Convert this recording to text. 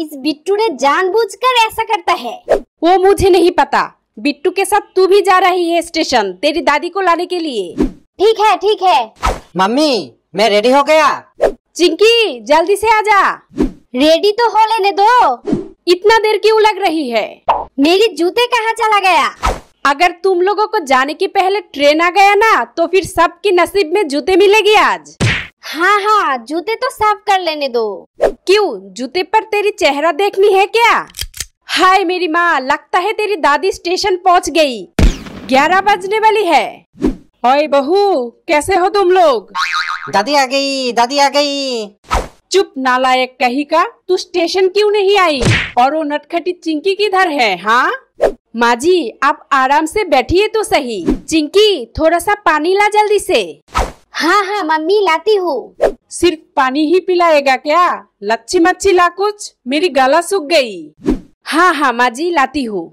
इस बिट्टू ने जानबूझकर ऐसा करता है वो मुझे नहीं पता बिट्टू के साथ तू भी जा रही है स्टेशन तेरी दादी को लाने के लिए ठीक है ठीक है मम्मी मैं रेडी हो गया चिंकी जल्दी से आजा रेडी तो हो लेने दो इतना देर क्यों लग रही है मेरी जूते कहाँ चला गया अगर तुम लोगों को जाने के पहले ट्रेन आ गया ना तो फिर सबके नसीब में जूते मिलेगी आज हाँ हाँ जूते तो साफ कर लेने दो क्यों जूते पर तेरी चेहरा देखनी है क्या हाय मेरी माँ लगता है तेरी दादी स्टेशन पहुँच गई ग्यारह बजने वाली है ओए बहू कैसे हो तुम लोग दादी आ गई दादी आ गई चुप नालायक कही का तू स्टेशन क्यों नहीं आई और वो नटखटी चिंकी किधर है हाँ माँ जी आप आराम से बैठिए तो सही चिंकी थोड़ा सा पानी ला जल्दी से हाँ हाँ मम्मी लाती हूँ सिर्फ पानी ही पिलाएगा क्या लच्छी मच्छी ला कुछ मेरी गला सूख गई हाँ हाँ माँ जी लाती हूँ